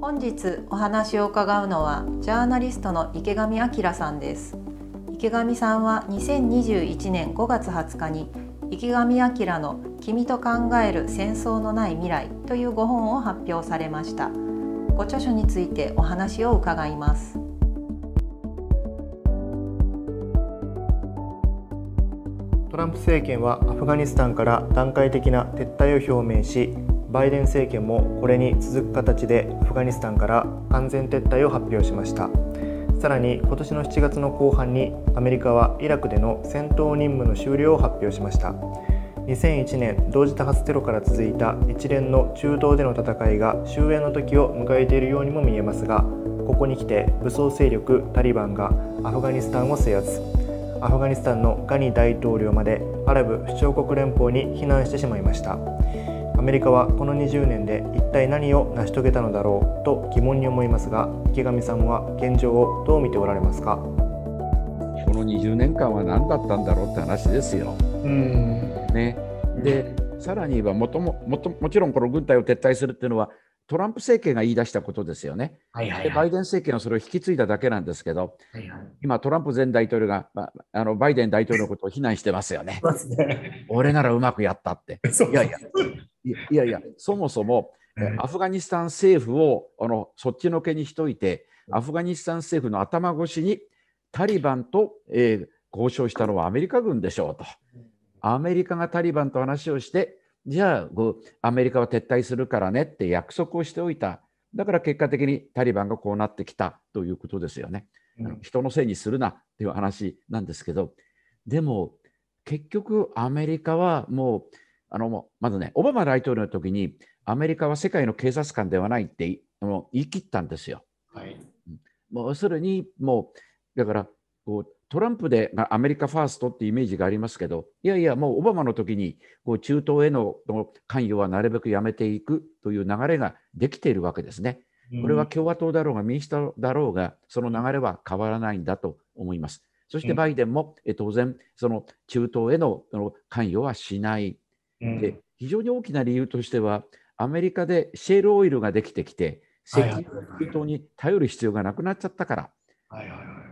本日お話を伺うのはジャーナリストの池上彰さんです池上さんは2021年5月20日に池上彰の君と考える戦争のない未来というご本を発表されましたご著書についてお話を伺いますトランプ政権はアフガニスタンから段階的な撤退を表明しバイデン政権もこれに続く形でアフガニスタンから完全撤退を発表しましたさらに今年の7月の後半にアメリカはイラクでの戦闘任務の終了を発表しました2001年同時多発テロから続いた一連の中東での戦いが終焉の時を迎えているようにも見えますがここに来て武装勢力タリバンがアフガニスタンを制圧アフガニスタンのガニ大統領までアラブ首長国連邦に避難してしまいましたアメリカはこの20年で一体何を成し遂げたのだろうと疑問に思いますが池上さんは現状をどう見ておられますかこの20年間は何だったんだろうって話ですよ。うんね、で、さらに言えばもとももともちろんこの軍隊を撤退するっていうのはトランプ政権が言い出したことですよね。はいはいはい、でバイデン政権はそれを引き継いだだけなんですけど、はいはい、今、トランプ前大統領が、まあ、あのバイデン大統領のことを非難してますよね。ね俺ならうまくやったって。いやいや、いやいや、そもそも、アフガニスタン政府をあのそっちのけにしといて、アフガニスタン政府の頭越しにタリバンと、えー、交渉したのはアメリカ軍でしょうと。アメリカがタリバンと話をして、じゃあ、アメリカは撤退するからねって約束をしておいた。だから結果的にタリバンがこうなってきたということですよね。うん、人のせいにするなっていう話なんですけど、でも結局アメリカはもうあのまずね、オバマ大統領の時に、アメリカは世界の警察官ではないって言い切ったんですよ。はい、もうするに、もう、だからこう、トランプでアメリカファーストってイメージがありますけど、いやいや、もうオバマの時にこに中東への関与はなるべくやめていくという流れができているわけですね。これは共和党だろうが民主党だろうが、その流れは変わらないんだと思います。そしてバイデンも当然、その中東への関与はしないで非常に大きな理由としてはアメリカでシェールオイルができてきて石油等に頼る必要がなくなっちゃったから、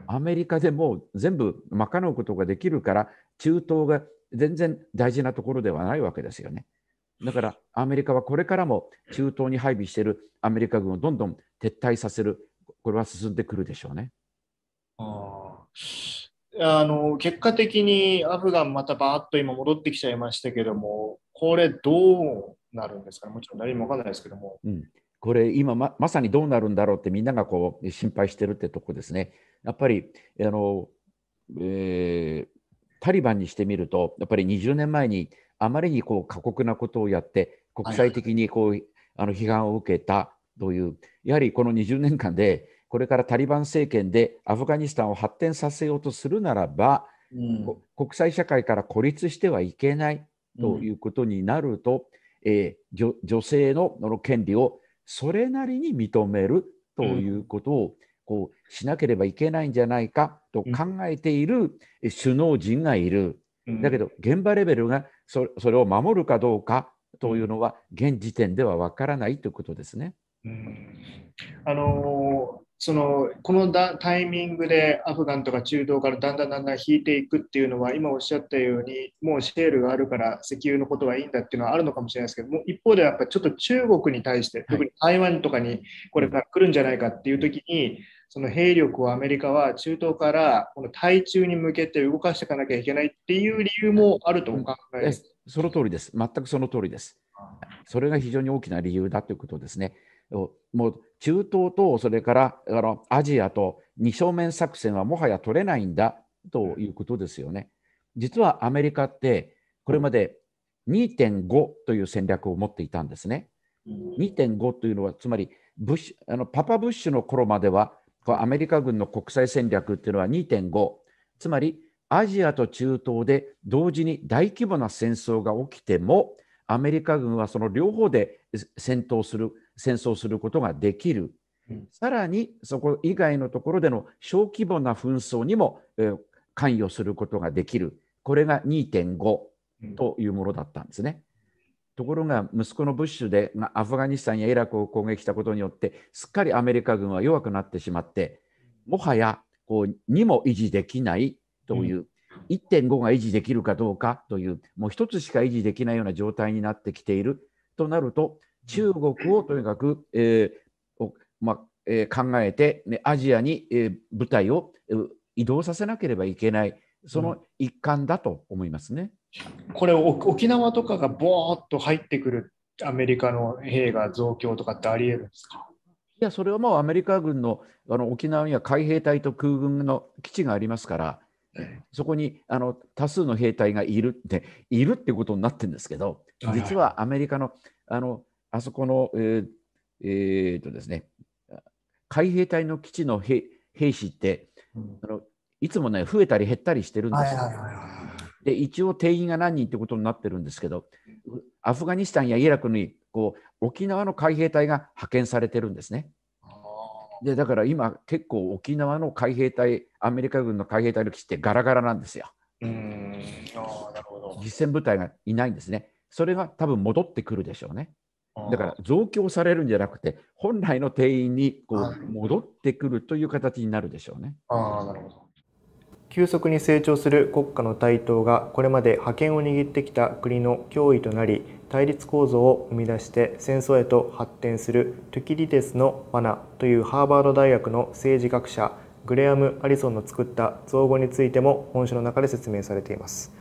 アメリカでもう全部賄うことができるから中東が全然大事なところではないわけですよね。だからアメリカはこれからも中東に配備しているアメリカ軍をどんどん撤退させる、これは進んでくるでしょうね。ああの結果的にアフガンまたバーっと今戻ってきちゃいましたけども、これどうなるんですかもちろん誰もわからないですけども。うん、これ今ま、まさにどうなるんだろうってみんながこう心配してるってとこですね。やっぱりあの、えー、タリバンにしてみると、やっぱり20年前にあまりにこう過酷なことをやって、国際的にこう、はい、あの批判を受けたという、やはりこの20年間で、これからタリバン政権でアフガニスタンを発展させようとするならば、うん、国際社会から孤立してはいけないということになると、うん、えー、女性のの権利をそれなりに認めるということを、こうしなければいけないんじゃないかと考えている首脳陣がいる。だけど現場レベルがそれを守るかどうかというのは現時点ではわからないということですね。うん、あのそのこのだタイミングでアフガンとか中東からだんだんだんだん引いていくっていうのは今おっしゃったようにもうシェールがあるから石油のことはいいんだっていうのはあるのかもしれないですけども一方でやっぱちょっと中国に対して特に台湾とかにこれから来るんじゃないかっていう時にその兵力をアメリカは中東からこの対中に向けて動かしていかなきゃいけないっていう理由もあるとお考えです、その通りです全くその通りですそれが非常に大きな理由だということですね。もう中東とそれからあのアジアと二正面作戦はもはや取れないんだということですよね。実はアメリカってこれまで2.5という戦略を持っていたんですね。2.5というのはつまりブッシュあのパパブッシュの頃まではアメリカ軍の国際戦略というのは2.5つまりアジアと中東で同時に大規模な戦争が起きてもアメリカ軍はその両方で戦闘する戦争することができる、うん、さらにそこ以外のところでの小規模な紛争にも、え関与することができる、これが2.5というものだったんですね。ところが息子のブッシュでアフガニスタンやイラクを攻撃したことによってすっかりアメリカ軍は弱くなってしまってもはやこう2も維持できないという、うん、1.5が維持できるかどうかというもう1つしか維持できないような状態になってきているとなると中国をとにかく、えーまえー、考えて、ね、アジアに、えー、部隊を移動させなければいけない、その一環だと思いますね。うん、これ沖縄とかがぼーっと入ってくるアメリカの兵が増強とかってありえるんですかいや、それはもうアメリカ軍のあの沖縄には海兵隊と空軍の基地がありますから、そこにあの多数の兵隊がいるって、いるってことになってるんですけど、実はアメリカのあのあそこの、えーえーとですね、海兵隊の基地の兵士って、うん、あのいつもね増えたり減ったりしてるんですよ。で一応定員が何人ってことになってるんですけどアフガニスタンやイラクにこう沖縄の海兵隊が派遣されてるんですね。でだから今結構沖縄の海兵隊アメリカ軍の海兵隊の基地ってガラガラなんですよ。うんあなるほど実戦部隊がいないんですね。それが多分戻ってくるでしょうね。だから増強されるんじゃなくて、本来の定員にこう戻ってくるという形になるでしょうね。あなるほど急速に成長する国家の台頭がこれまで覇権を握ってきた国の脅威となり対立構造を生み出して戦争へと発展するトゥキリテスの罠というハーバード大学の政治学者グレアム・アリソンの作った造語についても本書の中で説明されています。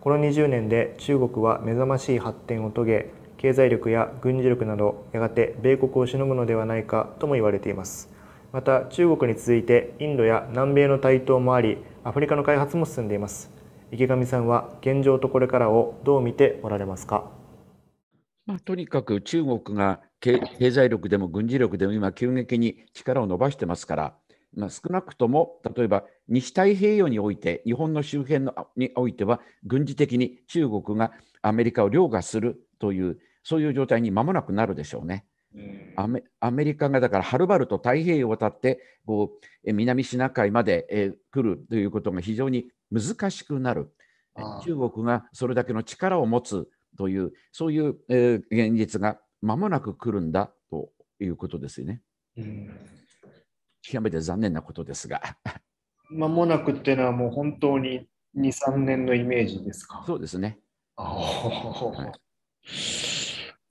この20年で中国は目覚ましい発展を遂げ経済力や軍事力などやがて米国をしのぐのではないかとも言われていますまた中国に続いてインドや南米の台頭もありアフリカの開発も進んでいます池上さんは現状とこれからをどう見ておられますか、まあ、とにかく中国が経済力でも軍事力でも今急激に力を伸ばしてますから、まあ、少なくとも例えば西太平洋において日本の周辺のにおいては軍事的に中国がアメリカを凌駕するというそういう状態に間もなくなるでしょうね。アメアメリカがだからはるばると太平洋を渡ってこう南シナ海まで、え来るということが非常に難しくなる中国がそれだけの力を持つというそういう、え現実が間もなく来るんだということですよね。うん、極めて残念なことですが。間もなくっていうのはもう本当に2、3年のイメージですか。そうですね。はい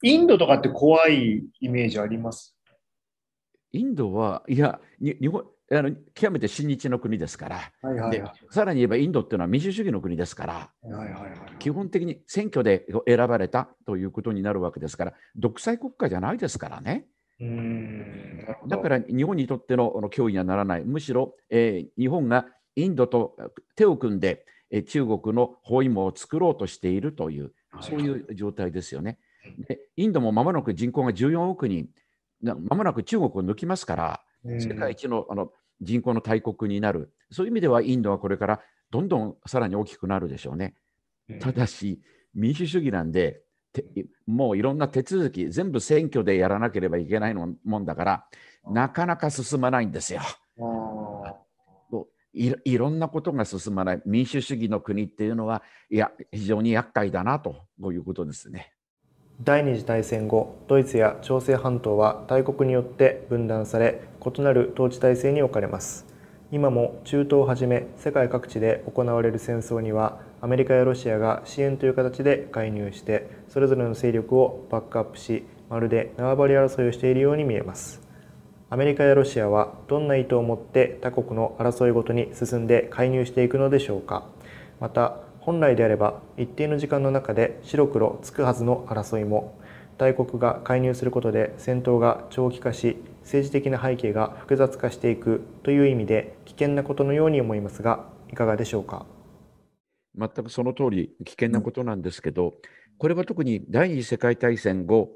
インドとかって怖いイメージありますインドは、いや、日本あの極めて親日の国ですから、はいはいはい、さらに言えばインドっていうのは民主主義の国ですから、はいはいはいはい、基本的に選挙で選ばれたということになるわけですから、独裁国家じゃないですからね。うんだから日本にとっての脅威にはならない、むしろ、えー、日本がインドと手を組んで、えー、中国の包囲網を作ろうとしているという、そういう状態ですよね。はいでインドもまもなく人口が14億人、まもなく中国を抜きますから、世界一のあの人口の大国になる、そういう意味ではインドはこれからどんどんさらに大きくなるでしょうね。ただし、民主主義なんで、もういろんな手続き、全部選挙でやらなければいけないのもんだから、なかなか進まないんですよ。いいろんなことが進まない民主主義の国っていうのはいや非常に厄介だなということですね。第二次大戦後ドイツや朝鮮半島は大国によって分断され異なる統治体制に置かれます今も中東をはじめ世界各地で行われる戦争にはアメリカやロシアが支援という形で介入してそれぞれの勢力をバックアップしまるで縄張り争いをしているように見えますアメリカやロシアはどんな意図を持って他国の争いごとに進んで介入していくのでしょうかまた本来であれば一定の時間の中で白黒つくはずの争いも大国が介入することで戦闘が長期化し政治的な背景が複雑化していくという意味で危険なことのように思いますがいかがでしょうか全くその通り危険なことなんですけど、うん、これは特に第二次世界大戦後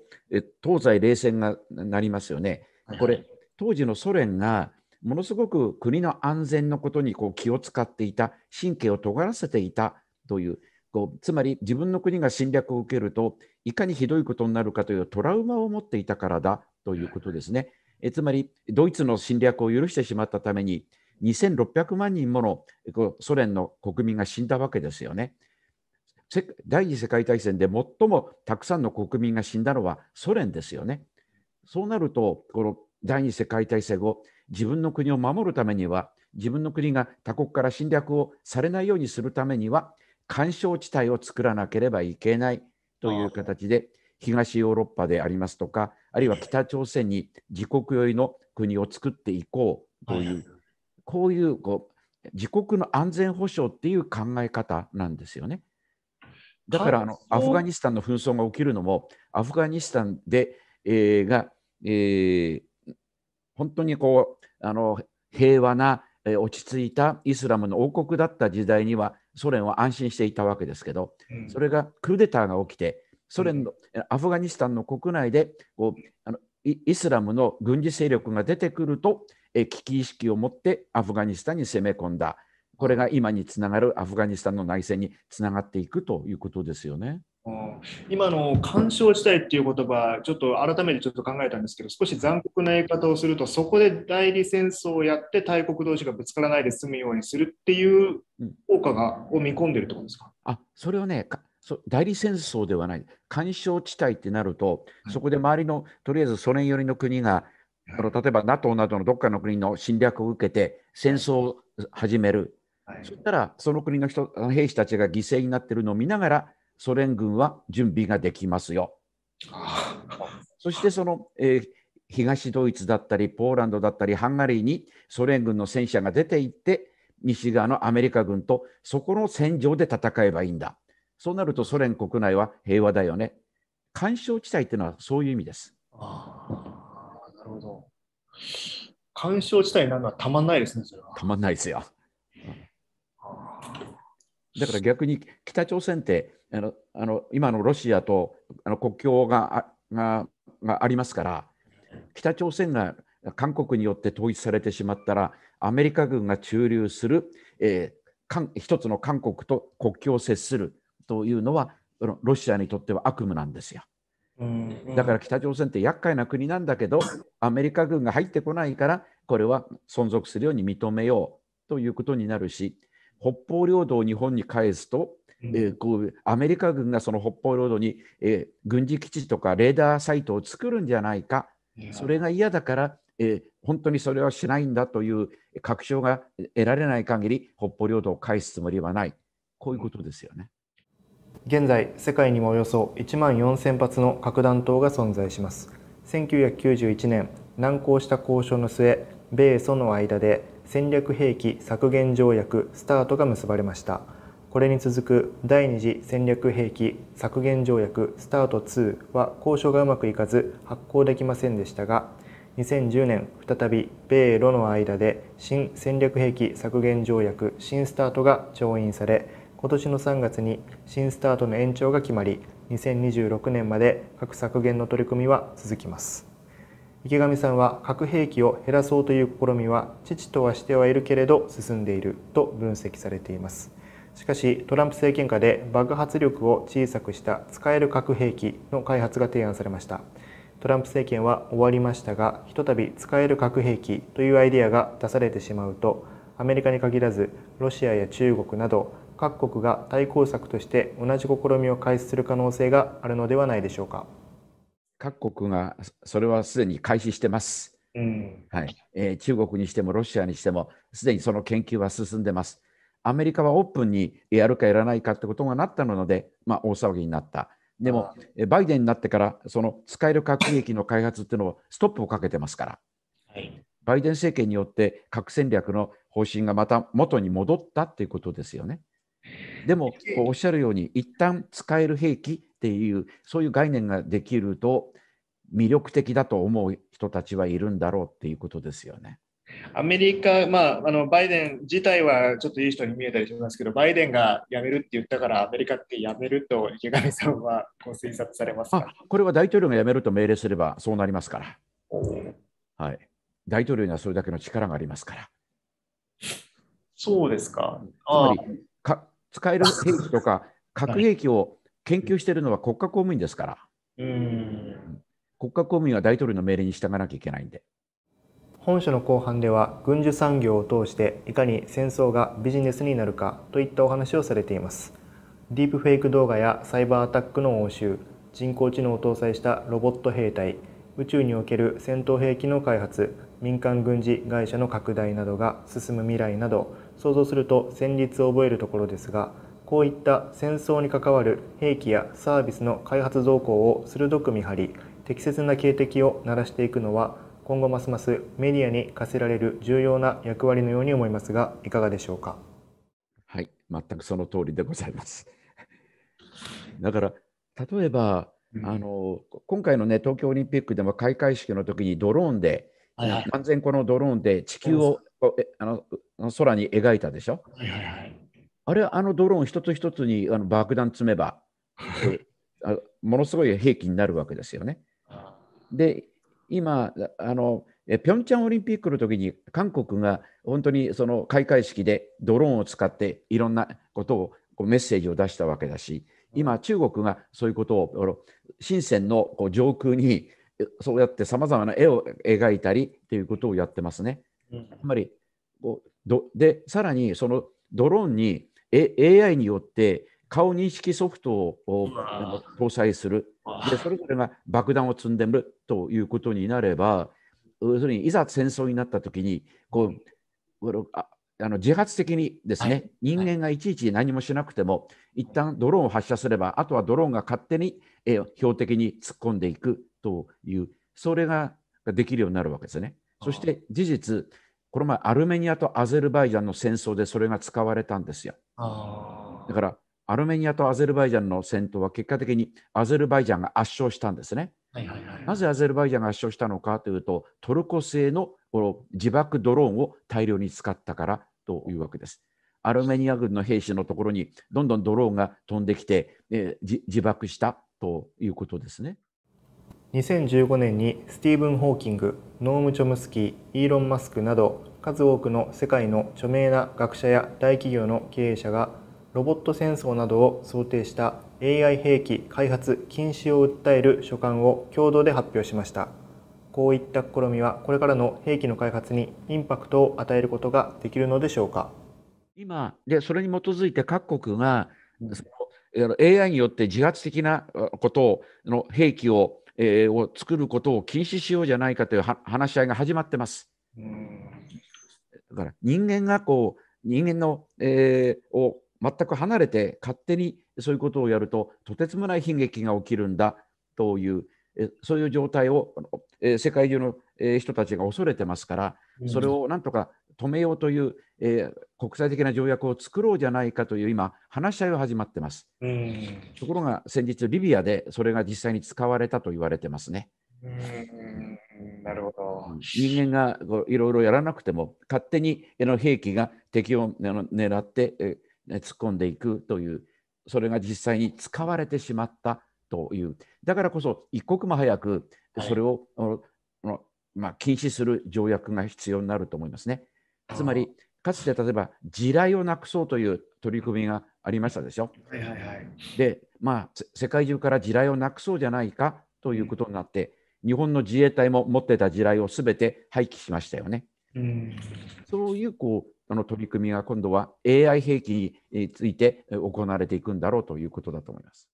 東西冷戦がなりますよね。これ、当時のソ連がものすごく国の安全のことにこう気を使っていた神経を尖らせていたというこうつまり自分の国が侵略を受けるといかにひどいことになるかというトラウマを持っていたからだということですね。えつまりドイツの侵略を許してしまったために2600万人ものソ連の国民が死んだわけですよね。第二次世界大戦で最もたくさんの国民が死んだのはソ連ですよね。そうなるとこの第二次世界大戦後自分の国を守るためには自分の国が他国から侵略をされないようにするためには緩衝地帯を作らなければいけないという形で、東ヨーロッパでありますとか、あるいは北朝鮮に自国寄りの国を作っていこうという、こういうこう自国の安全保障っていう考え方なんですよね。だからあのアフガニスタンの紛争が起きるのも、アフガニスタンで、えー、が、えー、本当にこうあの平和な、えー、落ち着いたイスラムの王国だった時代には、ソ連は安心していたわけですけど、それがクーデターが起きて、ソ連の、アフガニスタンの国内でこうあのイスラムの軍事勢力が出てくると、え危機意識を持ってアフガニスタンに攻め込んだ。これが今につながるアフガニスタンの内戦につながっていくということですよね。今の干渉地帯っていう言葉、ちょっと改めてちょっと考えたんですけど、少し残酷な言い方をすると、そこで代理戦争をやって大国同士がぶつからないで済むようにするっていう効果が、を見込んでるってことですかあそれはねそ、代理戦争ではない、干渉地帯ってなると、そこで周りの、とりあえずソ連寄りの国が、あの例えば NATO などのどっかの国の侵略を受けて、戦争を始める、はい、そしたらその国の人兵士たちが犠牲になってるのを見ながらソ連軍は準備ができますよ。そしてその、えー、東ドイツだったりポーランドだったりハンガリーにソ連軍の戦車が出ていって西側のアメリカ軍とそこの戦場で戦えばいいんだそうなるとソ連国内は平和だよね干渉地帯っていうのはそういう意味ですああなるほど干渉地帯なるのはたまんないですねそれはたまんないですよだから逆に北朝鮮ってあのあの今のロシアとあの国境がががありますから北朝鮮が韓国によって統一されてしまったらアメリカ軍が駐留する、えー、一つの韓国と国境を接するというのはロシアにとっては悪夢なんですよ。だから北朝鮮って厄介な国なんだけどアメリカ軍が入ってこないからこれは存続するように認めようということになるし北方領土を日本に返すとえー、こうアメリカ軍がその北方領土に、えー、軍事基地とかレーダーサイトを作るんじゃないか、それが嫌だから、えー、本当にそれはしないんだという確証が得られない限り、北方領土を返すつもりはない、こういうことですよね。現在、世界にもおよそ1万4000発の核弾頭が存在します。1991年、難航した交渉の末、米ソの間で戦略兵器削減条約スタートが結ばれました。これに続く第二次戦略兵器削減条約スタート2は交渉がうまくいかず発行できませんでしたが2010年再び米ロの間で新戦略兵器削減条約新スタートが調印され今年の3月に新スタートの延長が決まり2026年まで核削減の取り組みは続きます池上さんは核兵器を減らそうという試みは父とはしてはいるけれど進んでいると分析されていますしかしトランプ政権下で爆発力を小さくした使える核兵器の開発が提案されましたトランプ政権は終わりましたがひとたび使える核兵器というアイデアが出されてしまうとアメリカに限らずロシアや中国など各国が対抗策として同じ試みを開始する可能性があるのではないでしょうか各国がそれはすでに開始してます、うん、はいえー、中国にしてもロシアにしてもすでにその研究は進んでますアメリカはオープンにやるかやらないかってことがなったので、まあ、大騒ぎになった。でも、バイデンになってから、その使える核兵器の開発っていうのをストップをかけてますから、はい、バイデン政権によって核戦略の方針がまた元に戻ったっていうことですよね。でも、おっしゃるように、一旦使える兵器っていう、そういう概念ができると、魅力的だと思う人たちはいるんだろうっていうことですよね。アメリカ、まあ、あのバイデン自体はちょっといい人に見えたりしますけど、バイデンが辞めるって言ったから、アメリカって辞めると池上さんはこう推察されますかこれは大統領が辞めると命令すればそうなりますから、はい、大統領にはそれだけの力がありますから。そうですかつまりか使える兵器とか核兵器を研究しているのは国家公務員ですから。うん国家公務員は大統領の命令に従わなきゃいけないんで。本書の後半では軍需産業を通していかに戦争がビジネスになるかといったお話をされていますディープフェイク動画やサイバーアタックの応酬人工知能を搭載したロボット兵隊宇宙における戦闘兵器の開発民間軍事会社の拡大などが進む未来など想像すると戦慄を覚えるところですがこういった戦争に関わる兵器やサービスの開発動向を鋭く見張り適切な警笛を鳴らしていくのは今後ますますメディアに課せられる重要な役割のように思いますがいかがでしょうかはい全くその通りでございます だから例えば、あの今回のね東京オリンピックでも開会式の時にドローンで、はいはい、のドローンで地球をあの空に描いたでしょ、はいはいあれあのドローン一つ一つにあの爆弾積めばものすごい兵器になるわけですよね。で今、あのえピョンチャンオリンピックの時に韓国が本当にその開会式でドローンを使っていろんなことをこうメッセージを出したわけだし今中国がそういうことを深センのこう上空にそうやってさまざまな絵を描いたりということをやってますね。つまりこうどでさらにそのドローンに、A、AI によって顔認識ソフトを搭載するで、それぞれが爆弾を積んでるということになれば、要するにいざ戦争になったときにこうああの自発的にですね、はい、人間がいちいち何もしなくても、はい、一旦ドローンを発射すれば、あとはドローンが勝手に、え標的に突っ込んでいくという、それができるようになるわけですね。そして事実、この前、アルメニアとアゼルバイジャンの戦争でそれが使われたんですよ。だからアルメニアとアゼルバイジャンの戦闘は結果的にアゼルバイジャンが圧勝したんですね。なぜアゼルバイジャンが圧勝したのかというとトルコ製の自爆ドローンを大量に使ったからというわけです。アルメニア軍の兵士のところにどんどんドローンが飛んできて、えー、自爆したということですね。2015年にスティーブン・ホーキング、ノーム・チョムスキー、イーロン・マスクなど数多くの世界の著名な学者や大企業の経営者がロボット戦争などを想定した AI 兵器開発禁止を訴える書簡を共同で発表しましたこういった試みはこれからの兵器の開発にインパクトを与えることができるのでしょうか今でそれに基づいて各国が AI によって自発的なことをの兵器を,、えー、を作ることを禁止しようじゃないかという話し合いが始まってます。だから人間がこう人間の、えー、を全く離れて勝手にそういうことをやるととてつもない悲劇が起きるんだというそういう状態を世界中の人たちが恐れてますからそれをなんとか止めようという、えー、国際的な条約を作ろうじゃないかという今話し合いが始まってます、ところが先日リビアでそれが実際に使われたと言われてますね。なるほど人間がいろいろやらなくても勝手にの兵器が敵を狙って突っ込んでいくというそれが実際に使われてしまったというだからこそ一刻も早くそれを、はい、まあ、禁止する条約が必要になると思いますね。つまりかつて例えば地雷をなくそうという取り組みがありましたでしょ。はいはいはい、でまあ世界中から地雷をなくそうじゃないかということになって、うん、日本の自衛隊も持ってた地雷を全て廃棄しましたよね。うん、そういうこうその取り組みが今度は AI 兵器について行われていくんだろうということだと思います。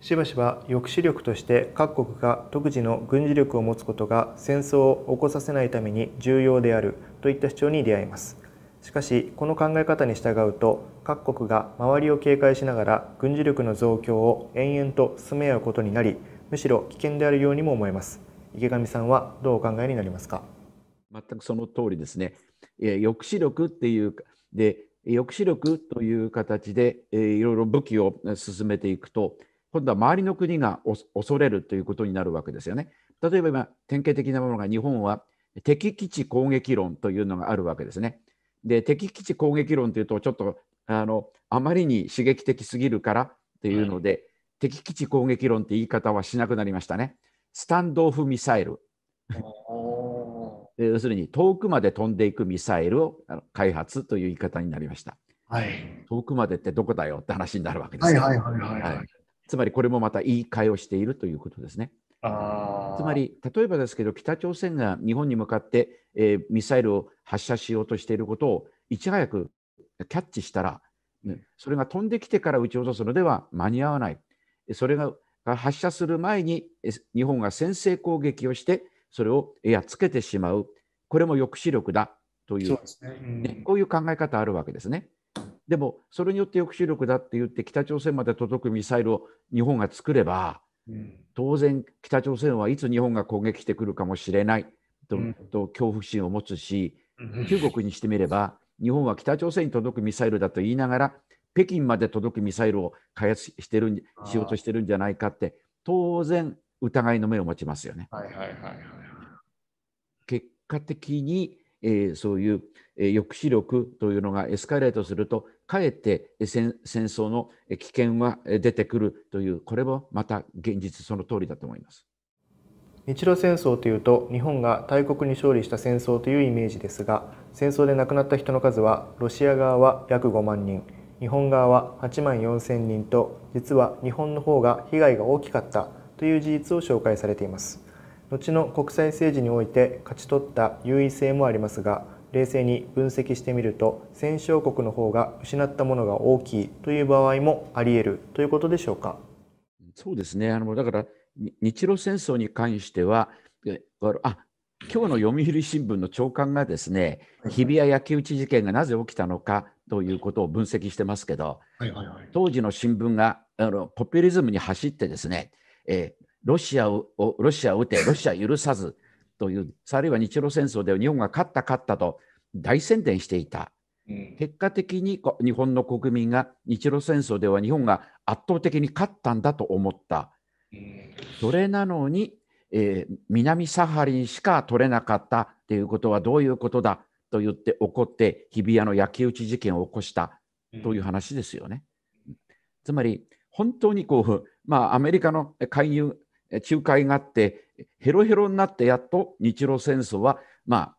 しばしば抑止力として各国が独自の軍事力を持つことが戦争を起こさせないために重要であるといった主張に出会います。しかしこの考え方に従うと各国が周りを警戒しながら軍事力の増強を延々と進め合うことになりむしろ危険であるようにも思えます池上さんはどうお考えになりますか全くその通りですね抑止力っていうで抑止力という形で、えいろいろ武器を進めていくと今度は周りの国が恐れるということになるわけですよね。例えば今典型的なものが日本は敵基地攻撃論というのがあるわけですね。で敵基地攻撃論というとちょっとあのあまりに刺激的すぎるからっていうので、はい、敵基地攻撃論って言い方はしなくなりましたね。スタンドオフミサイル。要するに遠くまで飛んでいくミサイルを開発という言い方になりました。はい、遠くまでってどこだよって話になるわけです、はいはいはい、つまりこれもまた言い換えをしているということですね。あつまり例えばですけど北朝鮮が日本に向かって、えー、ミサイルを発射しようとしていることをいち早くキャッチしたら、ね、それが飛んできてから撃ち落とすのでは間に合わない。それが発射する前に日本が先制攻撃をしてそれをやっつけてしまう、これも抑止力だという、ねうんこういう考え方あるわけですね。でも、それによって抑止力だって言って、北朝鮮まで届くミサイルを日本が作れば、うん、当然、北朝鮮はいつ日本が攻撃してくるかもしれないとうん、と恐怖心を持つし、中国にしてみれば、日本は北朝鮮に届くミサイルだと言いながら、北京まで届くミサイルを開発してるしようとしてるんじゃないかって、当然、疑いの目を持ちますよね。はいはいはいはい果的に、えー、そういう、え抑止力というのがエスカレートするとかえって戦争の危険は出てくるというこれもまた現実その通りだと思います。日露戦争というと日本が大国に勝利した戦争というイメージですが戦争で亡くなった人の数はロシア側は約5万人日本側は8万4千人と実は日本の方が被害が大きかったという事実を紹介されています後の国際政治において勝ち取った優位性もありますが冷静に分析してみると戦勝国の方が失ったものが大きいという場合もあり得るということでしょうか。そうですねあのだから日露戦争に関してはあ今日の読売新聞の長官がですね日比谷焼き討ち事件がなぜ起きたのかということを分析してますけど、はいはいはい、当時の新聞があのポピュリズムに走ってですね、えー、ロシアを、ロシアを撃て、ロシア許さずという、あるいは日露戦争で日本が勝った勝ったと大宣伝していた。結果的に日本の国民が日露戦争では日本が圧倒的に勝ったんだと思った。それなのに、えー、南サハリンしか取れなかったということはどういうことだと言って怒って日比谷の焼き討ち事件を起こしたという話ですよね。つまり本当にこう、まあ、アメリカの介入仲介があってヘロヘロになってやっと日露戦争はまあ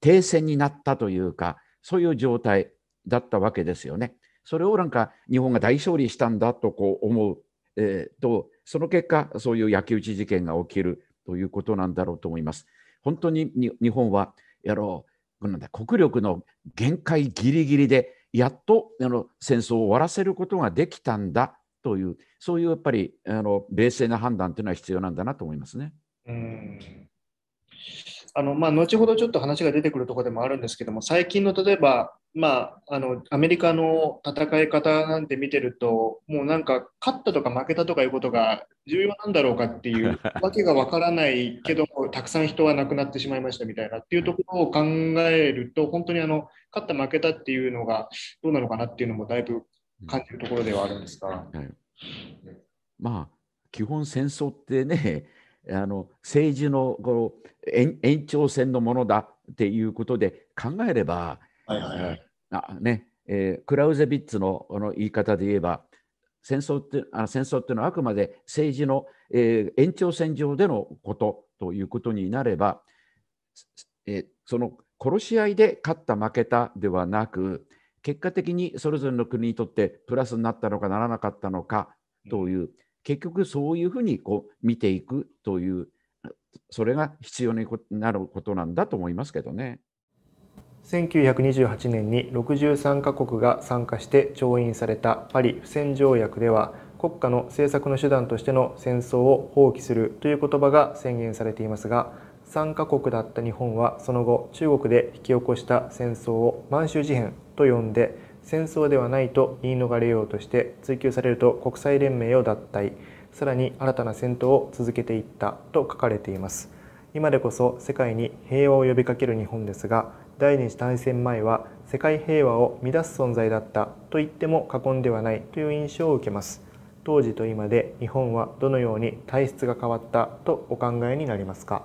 停戦になったというかそういう状態だったわけですよね。それをなんか日本が大勝利したんだとこう思う、えー、とその結果そういう焼き討ち事件が起きるということなんだろうと思います。本当に日本はやろうなんだ国力の限界ギリギリでやっとあの戦争を終わらせることができたんだというそういうやっぱりあの冷静な判断というのは必要なんだなと思いますね。うんあのまあ、後ほどちょっと話が出てくるところでもあるんですけども最近の例えば、まあ、あのアメリカの戦い方なんて見てるともうなんか勝ったとか負けたとかいうことが重要なんだろうかっていうわけ がわからないけどたくさん人は亡くなってしまいましたみたいなっていうところを考えると本当にあの勝った負けたっていうのがどうなのかなっていうのもだいぶ感じるところではあるんですが。はい、まあ基本戦争ってね あの政治のこの延延長線のものだっていうことで考えれば、ねえクラウゼビッツのの言い方で言えば戦争ってあ戦争っていうのはあくまで政治の、えー、延長線上でのことということになれば、えー、その殺し合いで勝った負けたではなく結果的にそれぞれの国にとってプラスになったのかならなかったのかという、結局そういうふうにこう見ていくという、それが必要になることなんだと思いますけどね。1928年に63カ国が参加して調印されたパリ不戦条約では国家の政策の手段としての戦争を放棄するという言葉が宣言されていますが3加国だった日本はその後中国で引き起こした戦争を満州事変と呼んで戦争ではないと言い逃れようとして追及されると国際連盟を脱退さらに新たな戦闘を続けていったと書かれています今でこそ世界に平和を呼びかける日本ですが第二次大戦前は世界平和を乱す存在だったと言っても過言ではないという印象を受けます当時と今で日本はどのように体質が変わったとお考えになりますか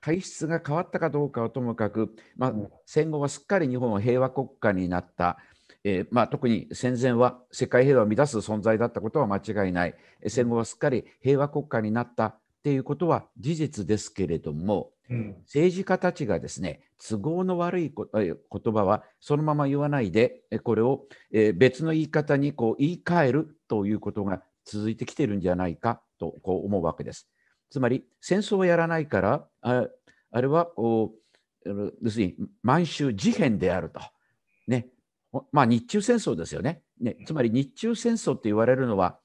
体質が変わったかどうかはともかく、まあ、戦後はすっかり日本は平和国家になった、えー、まあ、特に戦前は世界平和を乱す存在だったことは間違いない戦後はすっかり平和国家になったっていうことは事実ですけれども、うん、政治家たちがですね都合の悪いこ、言葉はそのまま言わないでこれを別の言い方にこう言い換えるということが続いてきてるんじゃないかとこう思うわけです。つまり戦争をやらないからああれはこう要するに満州事変であると、ねまあ、日中戦争ですよねねつまり日中戦争って言われるのは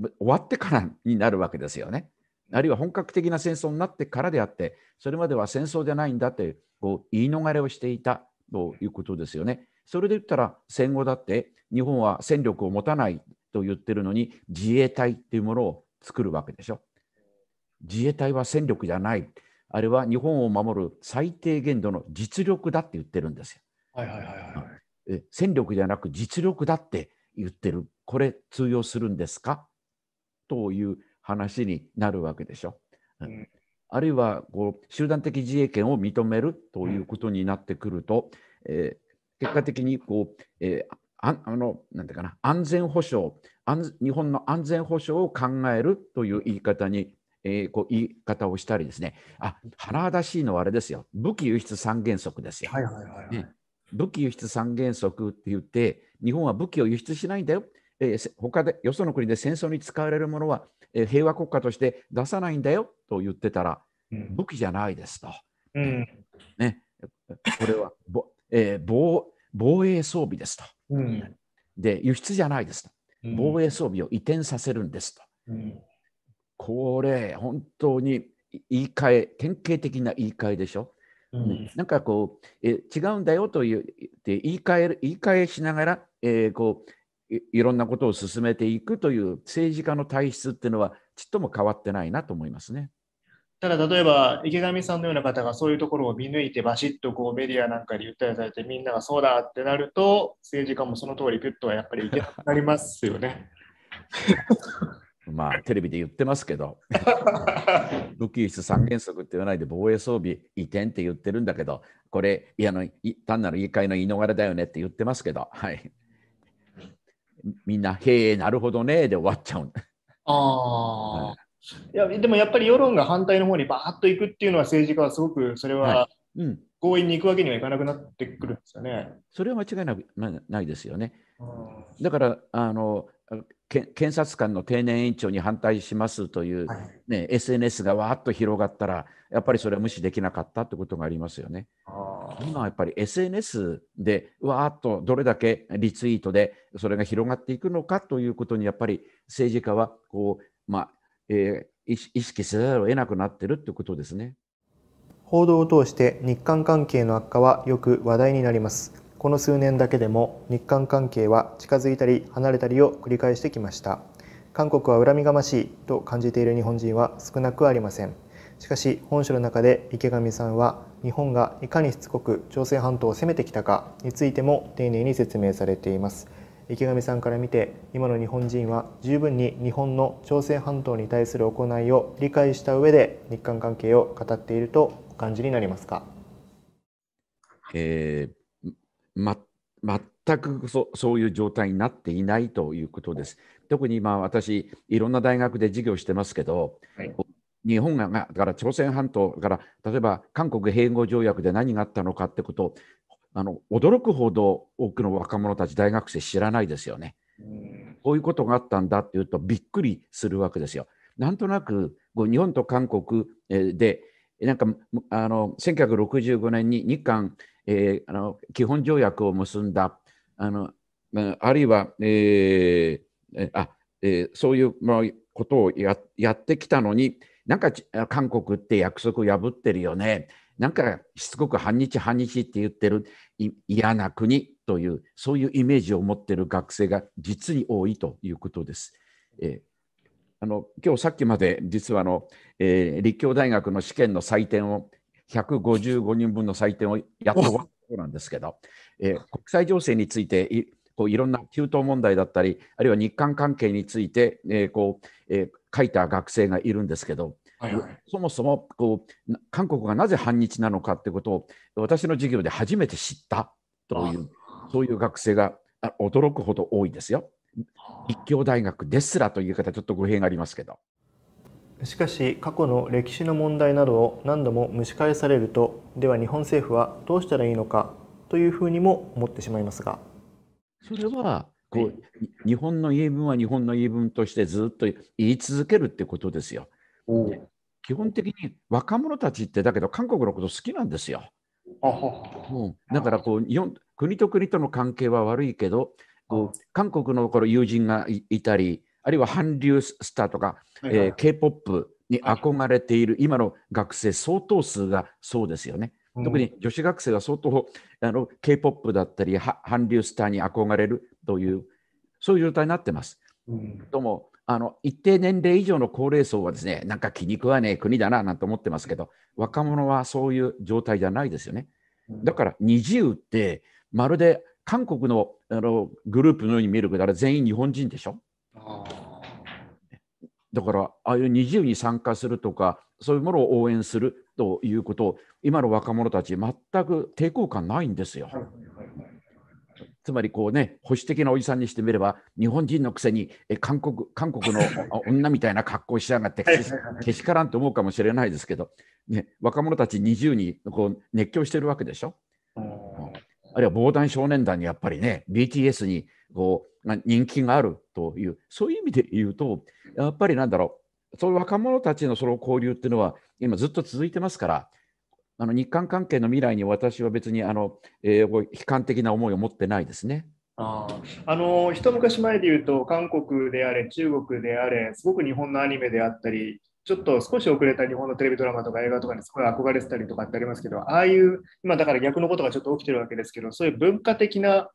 終わってからになるわけですよねあるいは本格的な戦争になってからであってそれまでは戦争じゃないんだってこう言い逃れをしていたということですよね。それで言ったら戦後だって日本は戦力を持たないと言ってるのに自衛隊っていうものを作るわけでしょ。自衛隊は戦力じゃない、あれは日本を守る最低限度の実力だって言ってるんですよ。はいはいはいはい、戦力じゃなく実力だって言ってる、これ通用するんですかという話になるわけでしょ。うん、あるいはこう集団的自衛権を認めるということになってくると、うん、えー、結果的にこう、えー、ああのなんていうかな安全保障安日本の安全保障を考えるという言い方にえー、こう言い方をしたりですね、あ、だしいのはあれですよ、武器輸出三原則ですよ。武器輸出三原則って言って、日本は武器を輸出しないんだよ。えー、他で、よその国で戦争に使われるものは、えー、平和国家として出さないんだよと言ってたら、うん、武器じゃないですと。うん、ね、これはえー、防防衛装備ですと、うん、で、輸出じゃないですと。防衛装備を移転させるんですと。うんこれ、本当に言い換え、典型的な言い換えでしょ。うん、なんかこうえ違うんだよというって言い換える言い換えしながら、えー、こういろんなことを進めていくという政治家の体質っていうのはちっとも変わってないなと思いますね。ただ例えば池上さんのような方がそういうところを見抜いてバシッとこうメディアなんかで言ったりされてみんながそうだってなると政治家もその通りピっッとはやっぱりいけなくなりますよね。まあ、テレビで言ってますけど、武器輸出三原則って言わないで防衛装備移転って言ってるんだけど、これ、いやの単なる言い換えの言い逃れだよねって言ってますけど、はい、みんな、へえ、なるほどねで終わっちゃうあいやでもやっぱり世論が反対の方にばーっといくっていうのは政治家はすごくそれは、うん、強引に行くわけにはいかなくなってくるんですよね。それは間違いなくないですよね。だからあの検察官の定年延長に反対しますという、ね、はい、SNS がわーっと広がったら、やっぱりそれは無視できなかったってことがありますよね。今はやっぱり SNS でわーっとどれだけリツイートでそれが広がっていくのかということに、やっぱり政治家はこう、まあえー、意識せざるを得なくなってるってことですね。報道を通して日韓関係の悪化はよく話題になります。この数年だけでも日韓関係は近づいたり離れたりを繰り返してきました韓国は恨みがましいと感じている日本人は少なくありませんしかし本書の中で池上さんは日本がいかにしつこく朝鮮半島を攻めてきたかについても丁寧に説明されています池上さんから見て今の日本人は十分に日本の朝鮮半島に対する行いを理解した上で日韓関係を語っているとお感じになりますか、えーま、全くそそういう状態になっていないということです。特に今私いろんな大学で授業してますけど、はい、日本がだから朝鮮半島から例えば韓国併合条約で何があったのかってことをあの驚くほど多くの若者たち大学生知らないですよね。こういうことがあったんだっていうとびっくりするわけですよ。なんとなくこう日本と韓国でなんかあの1965年に日韓えー、あの基本条約を結んだ、あのあるいは、えーあえー、そういう、まあ、ことをややってきたのに、なんか韓国って約束破ってるよね、なんかしつこく反日反日って言ってる嫌な国という、そういうイメージを持ってる学生が実に多いということです。えーあの今日さっきまで実はあの、えー、立教大学の試験の採点を155人分の採点をやっと終わったなんですけど、えー、国際情勢についていこういろんな中東問題だったり、あるいは日韓関係について、えー、こうえー、書いた学生がいるんですけど、はいはい、そもそもこう韓国がなぜ反日なのかということを私の授業で初めて知ったという、そういう学生が驚くほど多いですよ。立教大学ですらという方、ちょっと語弊がありますけど。しかし過去の歴史の問題などを何度も蒸し返されるとでは日本政府はどうしたらいいのかというふうにも思ってしまいますがそれはこう日本の言い分は日本の言い分としてずっと言い続けるってことですよ。基本的に若者たちってだけど韓国のこと好きなんですよ。うん、だからこう日本国と国との関係は悪いけどこう韓国のの友人がいたりあるいは韓流スターとか、はいはい、えー、K-POP に憧れている今の学生相当数がそうですよね。特に女子学生が相当あの K-POP だったり韓流スターに憧れるというそういう状態になってます。うん、もあの一定年齢以上の高齢層はですねなんか気に食わねえ国だななんて思ってますけど若者はそういう状態じゃないですよね。だから二十ってまるで韓国のあのグループのように見えるけどあれ全員日本人でしょだからああいう二0に参加するとかそういうものを応援するということを今の若者たち全く抵抗感ないんですよ。つまりこうね保守的なおじさんにしてみれば日本人のくせにえ韓国韓国の 女みたいな格好しやがってけしからんと思うかもしれないですけど、ね、若者たち二0にこう熱狂してるわけでしょ。あるいは防弾少年団にやっぱりね BTS にこう人気があるという、そういう意味で言うと、やっぱりなんだろう、その若者たちのその交流っていうのは、今ずっと続いてますから、あの日韓関係の未来に私は別にあの、えー、悲観的な思いを持ってないですね。ああの一昔前で言うと韓国であれ中国であれすごく日本のアニメであったりちょっと少し遅れた日本のテレビドラマとか映画とかにすごい憧れてたりとかってありますけどああいう今だから逆のことがちょっと起きてるわけですけどそういう文化的な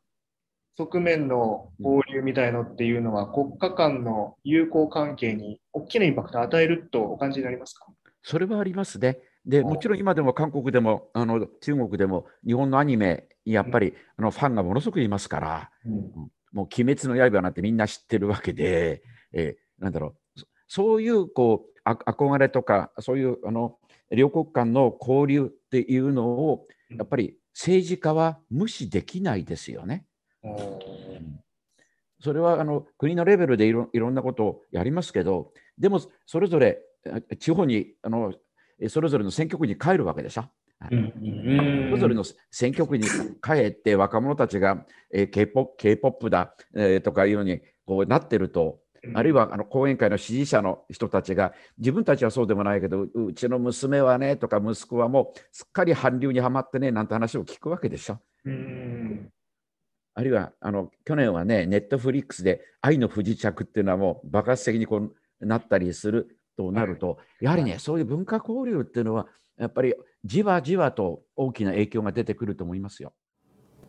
側面の交流みたいのっていうのは、国家間の友好関係に大きなインパクトを与えるとお感じになりますかそれはありますね。でもちろん今でも韓国でもあの中国でも日本のアニメやっぱり、あのファンがものすごくいますから、うん、もう「鬼滅の刃」なんてみんな知ってるわけで、えー、なんだろうそういうこう憧れとかそういうあの両国間の交流っていうのをやっぱり政治家は無視できないですよね。それはあの国のレベルでいろいろんなことをやりますけど、でもそれぞれ地方にあのそれぞれの選挙区に帰るわけでしょ。うんそれぞれの選挙区に帰って若者たちが、えー、K-POP, K-POP だ、えー、とかいうようにこうなってると、あるいはあの後援会の支持者の人たちが自分たちはそうでもないけどうちの娘はねとか息子はもうすっかり韓流にはまってねなんて話を聞くわけでしょ。うんあるいはあの去年はね、ネットフリックスで愛の不時着っていうのはもう爆発的にこうなったりするとなると、はい、やはりね、はい、そういう文化交流っていうのは、やっぱりじわじわと大きな影響が出てくると思いますよ。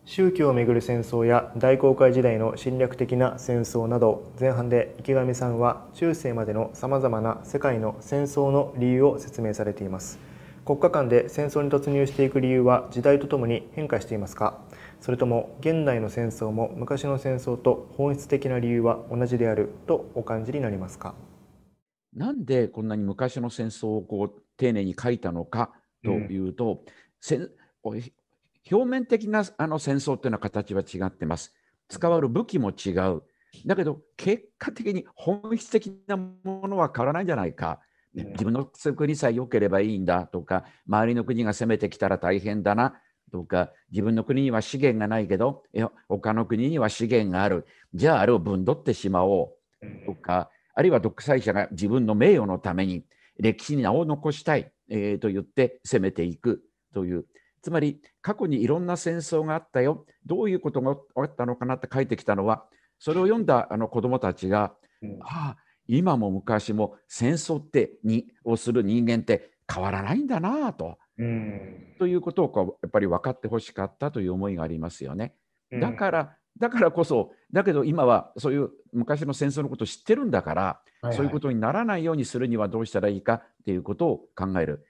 宗教をめぐる戦争や大航海時代の侵略的な戦争など前半で池上さんは中世までのさまざまな世界の戦争の理由を説明されています国家間で戦争に突入していく理由は時代とともに変化していますかそれとも現代の戦争も昔の戦争と本質的な理由は同じであるとお感じになりますかなんでこんなに昔の戦争をこう丁寧に書いたのかというと、うん、表面的なあの戦争というのは形は違ってます。使われる武器も違う。だけど結果的に本質的なものは変わらないんじゃないか。自分の国さえ良ければいいんだとか周りの国が攻めてきたら大変だなどうか自分の国には資源がないけど、いや他の国には資源がある。じゃああれを分取ってしまおう。とか、あるいは独裁者が自分の名誉のために歴史に名を残したい、えー、と言って攻めていくという。つまり過去にいろんな戦争があったよ。どういうことがあったのかなって書いてきたのは、それを読んだあの子どもたちが、ああ、今も昔も戦争ってにをする人間って変わらないんだなと。うん、ということをこうやっぱり分かってほしかったという思いがありますよね。だから、うん、だからこそ、だけど今はそういう昔の戦争のことを知ってるんだから、はいはい、そういうことにならないようにするにはどうしたらいいかっていうことを考える。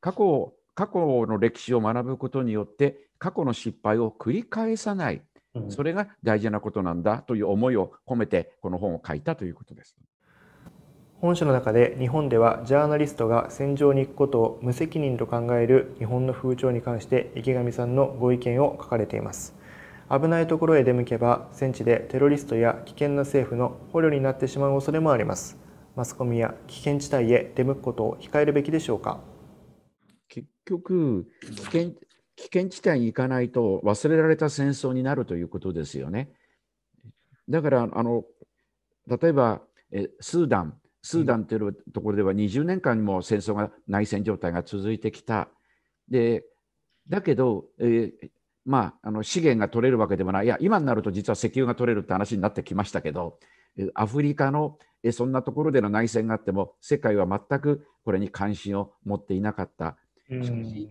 過去過去の歴史を学ぶことによって過去の失敗を繰り返さない、それが大事なことなんだという思いを込めてこの本を書いたということです。本書の中で日本ではジャーナリストが戦場に行くことを無責任と考える日本の風潮に関して池上さんのご意見を書かれています危ないところへ出向けば戦地でテロリストや危険な政府の捕虜になってしまう恐れもありますマスコミや危険地帯へ出向くことを控えるべきでしょうか結局危険危険地帯に行かないと忘れられた戦争になるということですよねだからあの例えばえスーダンスーダンというところでは20年間も戦争が内戦状態が続いてきた。でだけど、えー、まあ、あの資源が取れるわけでもない、いや、今になると実は石油が取れるって話になってきましたけど、アフリカのそんなところでの内戦があっても、世界は全くこれに関心を持っていなかった。しかし、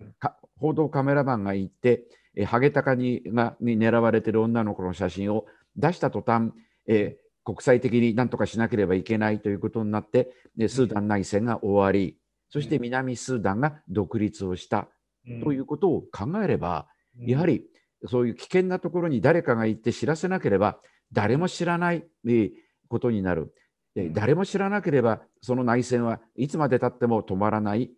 報道カメラマンが行って、ハゲタカにがに狙われてる女の子の写真を出した途端、えー国際的に何とかしなければいけないということになって、スーダン内戦が終わり、そして南スーダンが独立をしたということを考えれば、やはりそういう危険なところに誰かが行って知らせなければ、誰も知らないことになる。誰も知らなければ、その内戦はいつまでたっても止まらない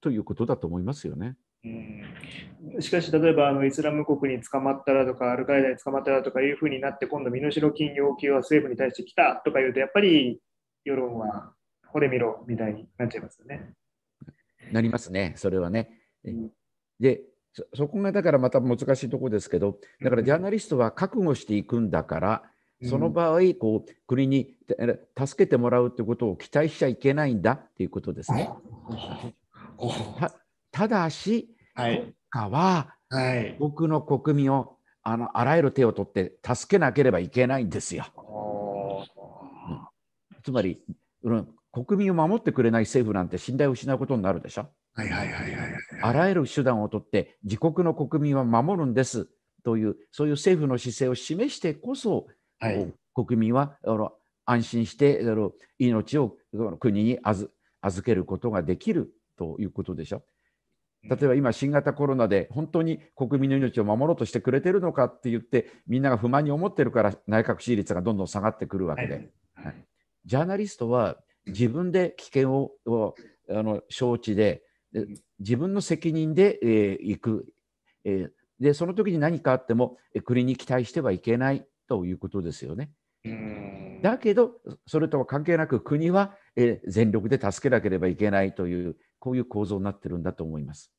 ということだと思いますよね。うん、しかし、例えばあのイスラム国に捕まったらとか、アルカイダに捕まったらとかいうふうになって、今度、身代金要求は政府に対して来たとか言うと、やっぱり世論はこれ見ろみたいになっちゃいますよね。なりますね、それはね。でそ、そこがだからまた難しいところですけど、だからジャーナリストは覚悟していくんだから、その場合こう、国に助けてもらうということを期待しちゃいけないんだっていうことですね。ただし、はい、国家は、僕の国民をあのあらゆる手を取って助けなければいけないんですよ。うん、つまり、うん、国民を守ってくれない政府なんて信頼を失うことになるでしょ。あらゆる手段をとって自国の国民は守るんですというそういう政府の姿勢を示してこそ、はい、国民は安心して命を国に預けることができるということでしょ。例えば今、新型コロナで本当に国民の命を守ろうとしてくれてるのかって言って、みんなが不満に思ってるから、内閣支持率がどんどん下がってくるわけで、はいジャーナリストは自分で危険をあの承知で、自分の責任で、えー、行く、えーで、その時に何かあっても、国に期待してはいけないということですよね。だけど、それとは関係なく、国は、えー、全力で助けなければいけないという、こういう構造になってるんだと思います。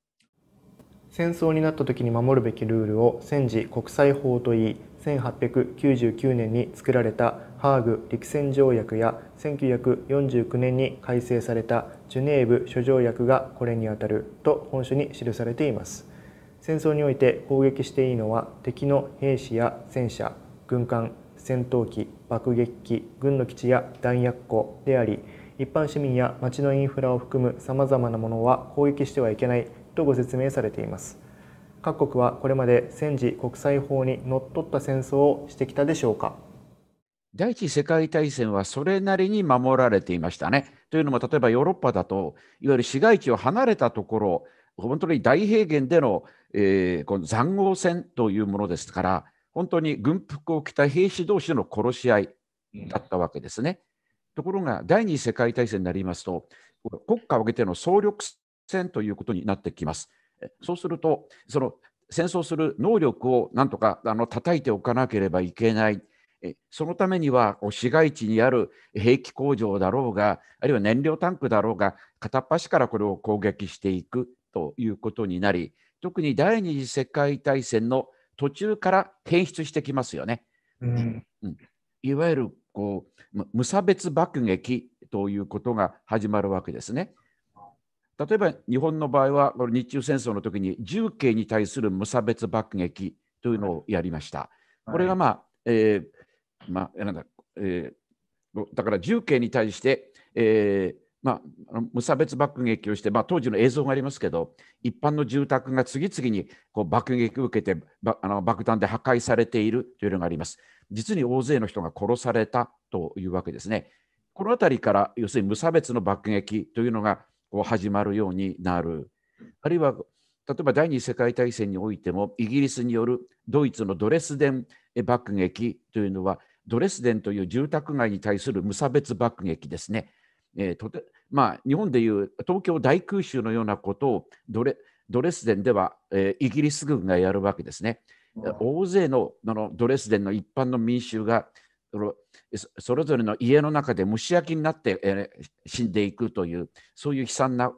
戦争になった時に守るべきルールを戦時国際法といい1899年に作られたハーグ陸戦条約や1949年に改正されたジュネーブ諸条約がこれにあたると本書に記されています戦争において攻撃していいのは敵の兵士や戦車軍艦戦闘機爆撃機軍の基地や弾薬庫であり一般市民や町のインフラを含むさまざまなものは攻撃してはいけないとご説明されています各国はこれまで戦時国際法にのっとった戦争をしてきたでしょうか第一次世界大戦はそれなりに守られていましたね。というのも例えばヨーロッパだといわゆる市街地を離れたところ本当に大平原での,、えー、この塹壕戦というものですから本当に軍服を着た兵士同士の殺し合いだったわけですね。ところが第二次世界大戦になりますと国家を挙げての総力戦ということになってきます。そうするとその戦争する能力をなんとかあの叩いておかなければいけない。そのためには市街地にある兵器工場だろうがあるいは燃料タンクだろうが片っ端からこれを攻撃していくということになり特に第二次世界大戦の途中から変質してきますよね。うん、うん、いわゆるこう無差別爆撃ということが始まるわけですね。例えば日本の場合は日中戦争の時に重慶に対する無差別爆撃というのをやりました。これがまあ、えー、まあ、なんだ、えー、だから重慶に対して、えーまあ、無差別爆撃をして、まあ、当時の映像がありますけど一般の住宅が次々にこう爆撃を受けてあの爆弾で破壊されているというのがあります。実に大勢の人が殺されたというわけですね。この辺りから要するに無差別の爆撃というのがこう始まるようになる。あるいは例えば第二次世界大戦においてもイギリスによるドイツのドレスデン爆撃というのはドレスデンという住宅街に対する無差別爆撃ですね。えー、とてまあ、日本でいう東京大空襲のようなことをドレスデンでは、えー、イギリス軍がやるわけですね。大勢のあのドレスデンの一般の民衆がそれぞれの家の中で蒸し焼きになって、えー、死んでいくというそういう悲惨な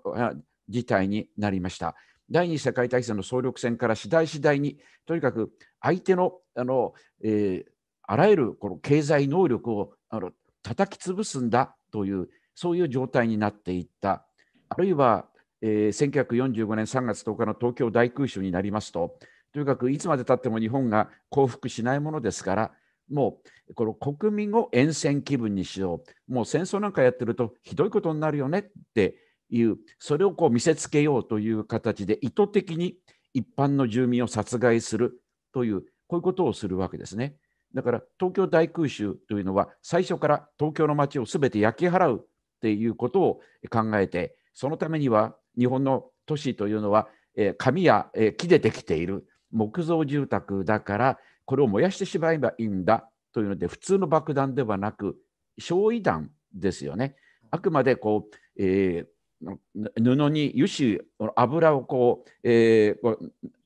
事態になりました。第二次世界大戦の総力戦から次第次第にとにかく相手のあの、えー、あらゆるこの経済能力をあの叩き潰すんだというそういう状態になっていったあるいは、えー、1945年3月10日の東京大空襲になりますととにかくいつまでたっても日本が降伏しないものですから、もうこの国民を沿線気分にしよう、もう戦争なんかやってるとひどいことになるよねっていう、それをこう見せつけようという形で、意図的に一般の住民を殺害するという、こういうことをするわけですね。だから東京大空襲というのは、最初から東京の街をすべて焼き払うっていうことを考えて、そのためには日本の都市というのは、え紙や、え木でできている木造住宅だからこれを燃やしてしまえばいいんだというので普通の爆弾ではなく焼夷弾ですよね。あくまでこう、えー、布に油脂油をこう、え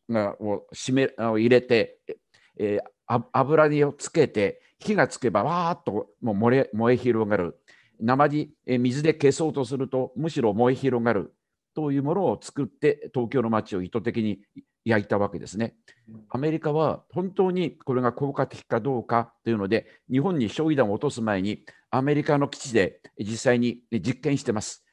ー、を締めを入れて、えー、油にをつけて火がつけばわーっともう燃え燃え広がる生に水で消そうとするとむしろ燃え広がるというものを作って東京の街を意図的に焼いたわけですね。アメリカは本当にこれが効果的かどうかというので、日本に焼夷弾を落とす前に、アメリカの基地で実際に実験してます。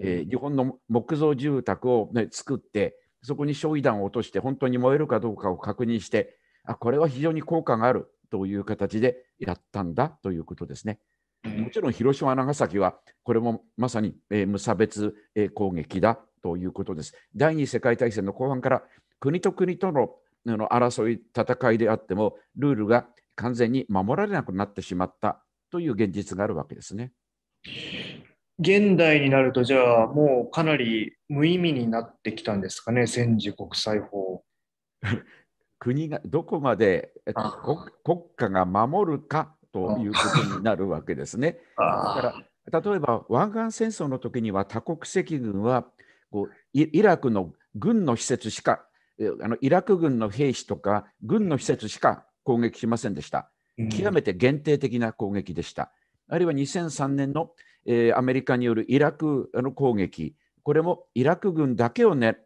えー、日本の木造住宅を、ね、作って、そこに焼夷弾を落として、本当に燃えるかどうかを確認して、あこれは非常に効果があるという形でやったんだということですね。もちろん広島、長崎はこれもまさに、えー、無差別、え攻撃だということです。第二次世界大戦の後半から国と国との争い、戦いであっても、ルールが完全に守られなくなってしまったという現実があるわけですね。現代になると、じゃあもうかなり無意味になってきたんですかね、戦時国際法。国がどこまで国家が守るかということになるわけですね。だから例えば湾岸戦争の時には多国籍軍はこうイラクの軍の施設しかあのイラク軍の兵士とか軍の施設しか攻撃しませんでした。極めて限定的な攻撃でした。あるいは2003年の、えー、アメリカによるイラクの攻撃、これもイラク軍だけを、ね、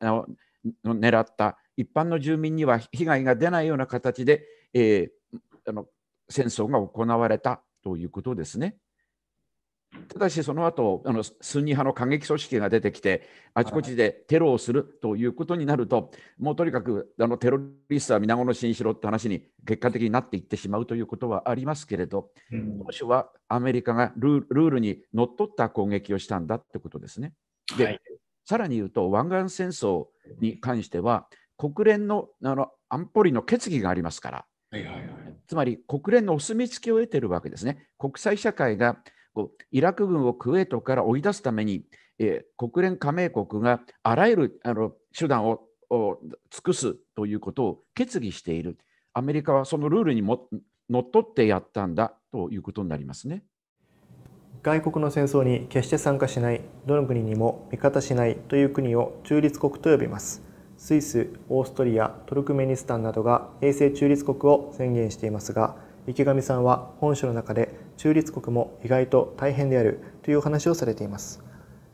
狙った一般の住民には被害が出ないような形で、えー、あの戦争が行われたということですね。ただし、その後あのスンニ派の過激組織が出てきて、あちこちでテロをするということになると、はい、もうとにかくあのテロリストは皆殺しにしろって話に結果的になっていってしまうということはありますけれど、うん、当初はアメリカがルールにのっとった攻撃をしたんだってことですね。で、はい、さらに言うと、湾岸戦争に関しては、国連のあの安保理の決議がありますから、つまり国連のお墨付きを得ているわけですね。国際社会がこうイラク軍をクウェートから追い出すために、えー、国連加盟国があらゆるあの手段を尽くすということを決議している。アメリカはそのルールにものっとってやったんだということになりますね。外国の戦争に決して参加しない、どの国にも味方しないという国を中立国と呼びます。スイス、オーストリア、トルクメニスタンなどが永世中立国を宣言していますが、池上さんは本書の中で中立国も意外と大変であるという話をされています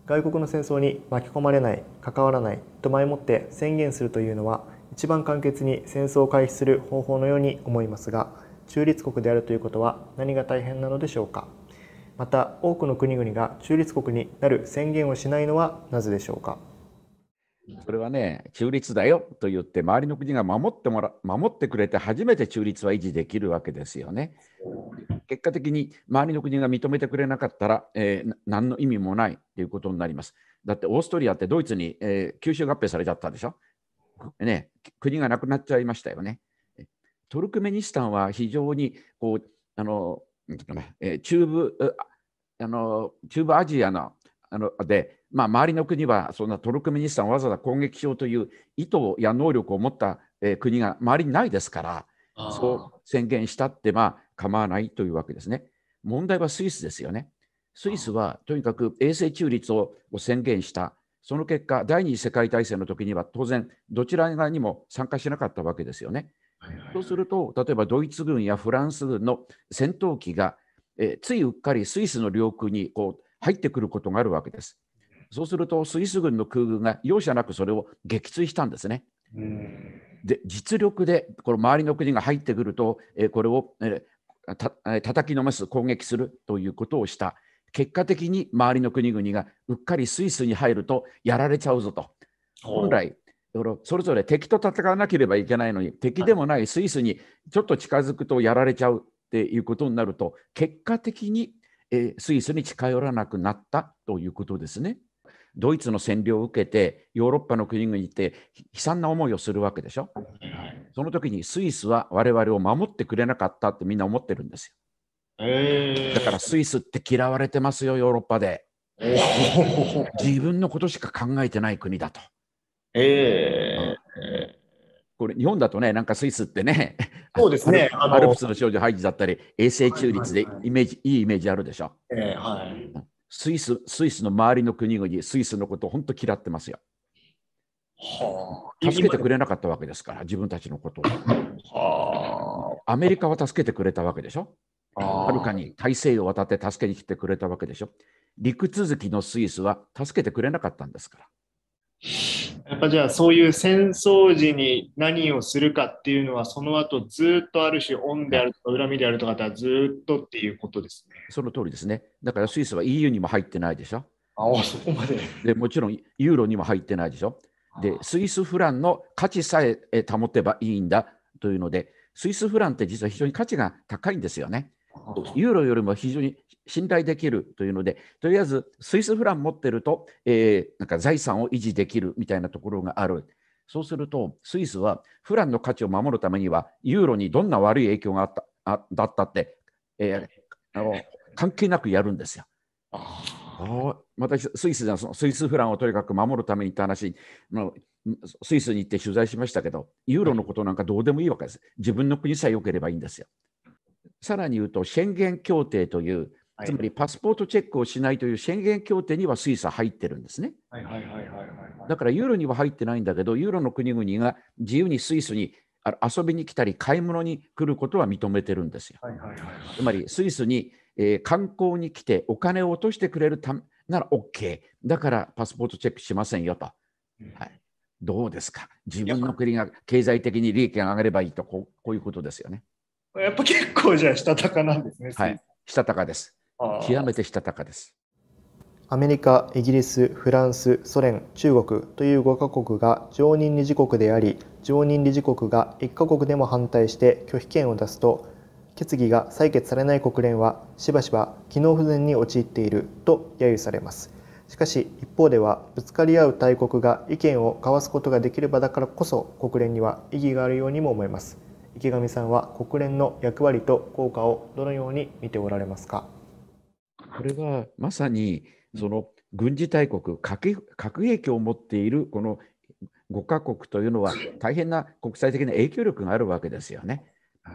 外国の戦争に巻き込まれない関わらないと前もって宣言するというのは一番簡潔に戦争を回避する方法のように思いますが中立国であるということは何が大変なのでしょうかまた多くの国々が中立国になる宣言をしないのはなぜでしょうかそれはね、中立だよと言って、周りの国が守ってもら守ってくれて、初めて中立は維持できるわけですよね。結果的に周りの国が認めてくれなかったら、えー、何の意味もないということになります。だってオーストリアってドイツに、えー、吸収合併されちゃったでしょ。ね、国がなくなっちゃいましたよね。トルクメニスタンは非常にこうあの、えー、中部あの中部アジアのあので、まあ、周りの国はそんなトルクメニスタンをわざわざ攻撃しようという意図や能力を持った、え国が周りにないですからそう宣言したって、まあ、構わないというわけですね。問題はスイスですよね。スイスはとにかく永世中立を宣言した、その結果、第二次世界大戦の時には当然、どちら側にも参加しなかったわけですよね。そうすると、例えばドイツ軍やフランス軍の戦闘機が、えついうっかりスイスの領空にこう入ってくることがあるわけです。そうするとスイス軍の空軍が容赦なくそれを撃墜したんですね。で実力でこの周りの国が入ってくると、えこれを、えー、叩きのめす攻撃するということをした結果的に周りの国々がうっかりスイスに入るとやられちゃうぞと本来それぞれ敵と戦わなければいけないのに敵でもないスイスにちょっと近づくとやられちゃうっていうことになると結果的にえー、スイスに近寄らなくなったということですね。ドイツの占領を受けてヨーロッパの国々って悲惨な思いをするわけでしょ。その時にスイスは我々を守ってくれなかったってみんな思ってるんですよ。えー、だからスイスって嫌われてますよヨーロッパで。えー、自分のことしか考えてない国だと。えーこれ日本だとね、なんかスイスってね、そうですね、あのアルプスの少女ハイジだったり、衛星中立でイメージ、いいイメージあるでしょ。えーはい、スイススイスの周りの国々、スイスのことを本当嫌ってますよ。はあ、助けてくれなかったわけですから、自分たちのことを。はあ、アメリカは助けてくれたわけでしょ。はるかに大西洋を渡って助けに来てくれたわけでしょ。陸続きのスイスは助けてくれなかったんですから。やっぱじゃあそういう戦争時に何をするかっていうのはその後ずっとあるし、恩であるとか恨みであるとかってずっとっていうことですね。その通りですね。だからスイスは EU にも入ってないでしょ。あそこまででもちろんユーロにも入ってないでしょ。でスイスフランの価値さえ保てばいいんだというのでスイスフランって実は非常に価値が高いんですよね。ユーロよりも非常に信頼できるというので、とりあえずスイスフラン持ってると、えー、なんか財産を維持できるみたいなところがある。そうすると、スイスはフランの価値を守るためには、ユーロにどんな悪い影響があったあだったって、えー、あの関係なくやるんですよ。あまたスイスのそのスイスフランをとにかく守るためにって話の、スイスに行って取材しましたけど、ユーロのことなんかどうでもいいわけです。自分の国さえ良ければいいんですよ。さらに言うと、宣言協定という、つまりパスポートチェックをしないという宣言協定にはスイスは入ってるんですね。だからユーロには入ってないんだけど、ユーロの国々が自由にスイスに遊びに来たり買い物に来ることは認めてるんですよ。つまりスイスに、えー、観光に来てお金を落としてくれるためなら OK。だからパスポートチェックしませんよと。はい、どうですか自分の国が経済的に利益が上がればいいとこうこういうことですよね。やっぱ結構じゃあしたたかなんですね。はい、したたかです。極めてしたたかです。アメリカ、イギリス、フランス、ソ連、中国という5カ国が常任理事国であり、常任理事国が1カ国でも反対して拒否権を出すと、決議が採決されない国連はしばしば機能不全に陥っていると揶揄されます。しかし一方ではぶつかり合う大国が意見を交わすことができる場だからこそ国連には意義があるようにも思います。池上さんは国連の役割と効果をどのように見ておられますかこれはまさにその軍事大国核兵器を持っているこの5カ国というのは大変な国際的な影響力があるわけですよね。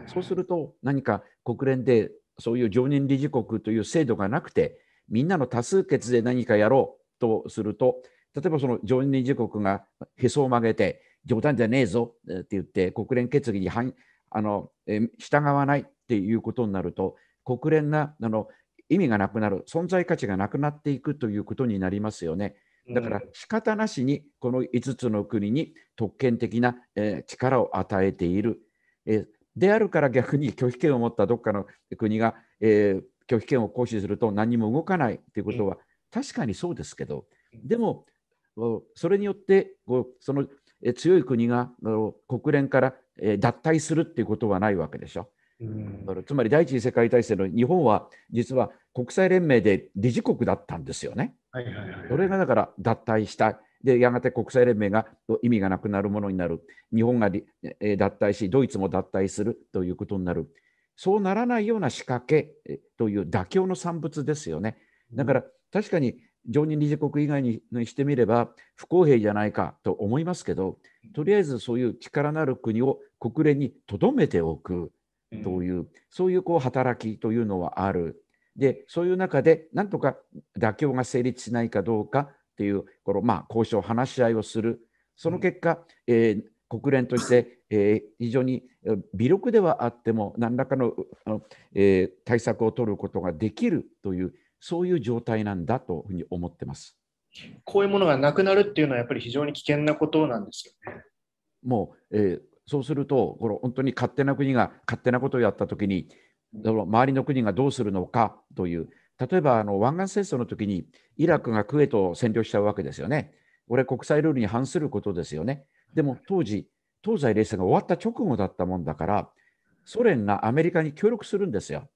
そうすると何か国連でそういう常任理事国という制度がなくてみんなの多数決で何かやろうとすると例えばその常任理事国がへそを曲げて冗談じゃねえぞって言って国連決議に反あの、えー、従わないっていうことになると国連があの意味がなくなる存在価値がなくなっていくということになりますよね。だから仕方なしにこの5つの国に特権的な、えー、力を与えている、えー、であるから逆に拒否権を持ったどっかの国が、えー、拒否権を行使すると何も動かないということは確かにそうですけどでもそれによってこうその強い国が国連からえー、脱退するっていうことはないわけでしょ。うん、つまり第一次世界大戦の日本は実は国際連盟で理事国だったんですよね。それがだから脱退したでやがて国際連盟が意味がなくなるものになる日本が、えー、脱退しドイツも脱退するということになるそうならないような仕掛けという妥協の産物ですよね。だから確かに常任理事国以外にしてみれば不公平じゃないかと思いますけどとりあえずそういう力のある国を国連にとどめておくという、うん、そういうこう働きというのはあるでそういう中でなんとか妥協が成立しないかどうかっていうこの、まあ、交渉話し合いをするその結果、うん、えー国連として、えー、非常に微力ではあっても何らかのあの、えー、対策を取ることができるというそういう状態なんだというに思ってます。こういうものがなくなるっていうのはやっぱり非常に危険なことなんですよね。もう、えー、そうするとこの本当に勝手な国が勝手なことをやった時に周りの国がどうするのかという例えばあの湾岸戦争の時にイラクがクエと占領しちゃうわけですよね。これ国際ルールに反することですよね。でも当時東西冷戦が終わった直後だったもんだからソ連がアメリカに協力するんですよ。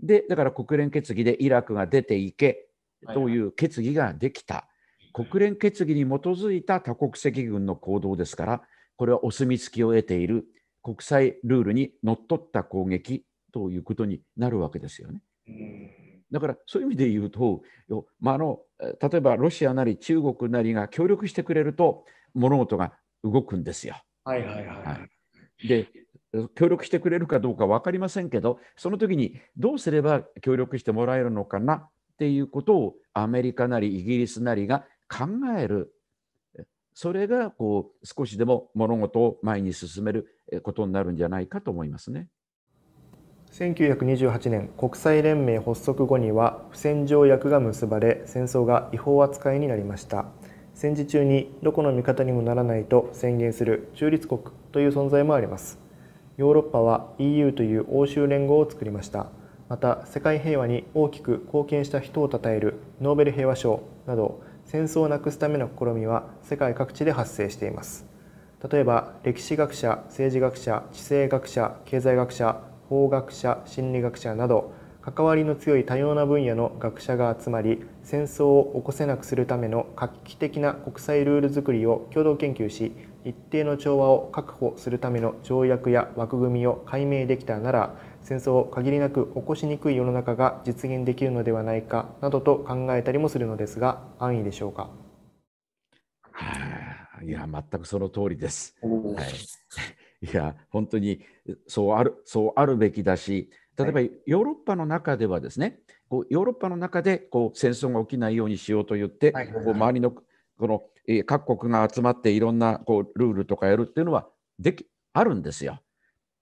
で、だから国連決議でイラクが出ていけという決議ができた。国連決議に基づいた多国籍軍の行動ですから、これはお墨付きを得ている国際ルールにのっとった攻撃ということになるわけですよね。だからそういう意味で言うと、まあ、あの例えばロシアなり中国なりが協力してくれると物事が動くんですよ。はいはいはい、はい、で協力してくれるかどうか分かりませんけど、その時にどうすれば協力してもらえるのかなっていうことをアメリカなりイギリスなりが考える。それがこう少しでも物事を前に進めることになるんじゃないかと思いますね。1928年国際連盟発足後には不戦条約が結ばれ戦争が違法扱いになりました戦時中にどこの味方にもならないと宣言する中立国という存在もありますヨーロッパは EU という欧州連合を作りましたまた世界平和に大きく貢献した人をたたえるノーベル平和賞など戦争をなくすための試みは世界各地で発生しています例えば歴史学者政治学者地政学者経済学者法学者心理学者など関わりの強い多様な分野の学者が集まり戦争を起こせなくするための画期的な国際ルール作りを共同研究し一定の調和を確保するための条約や枠組みを解明できたなら戦争を限りなく起こしにくい世の中が実現できるのではないかなどと考えたりもするのですが安易でしょうかいや全くその通りです。はい、いや本当にそうあるそうあるべきだし例えば、ヨーロッパの中ではですね、こうヨーロッパの中でこう戦争が起きないようにしようと言って、こう周りのこの、え各国が集まっていろんなこうルールとかやるっていうのはできあるんですよ。